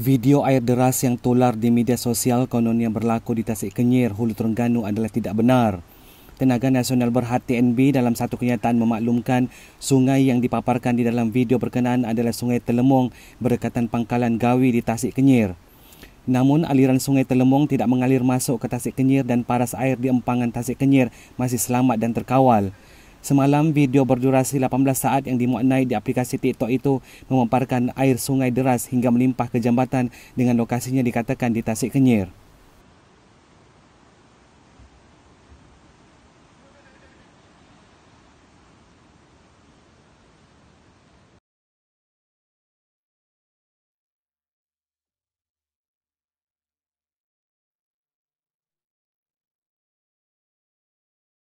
Video air deras yang tular di media sosial kononnya berlaku di Tasik Kenyir, Hulu Terengganu adalah tidak benar. Tenaga Nasional Berhad TNB dalam satu kenyataan memaklumkan sungai yang dipaparkan di dalam video berkenaan adalah Sungai Telemong berdekatan pangkalan Gawi di Tasik Kenyir. Namun aliran Sungai Telemong tidak mengalir masuk ke Tasik Kenyir dan paras air di empangan Tasik Kenyir masih selamat dan terkawal. Semalam video berdurasi 18 saat yang dimuat naik di aplikasi TikTok itu memaparkan air sungai deras hingga melimpah ke jambatan dengan lokasinya dikatakan di Tasik Kenyir.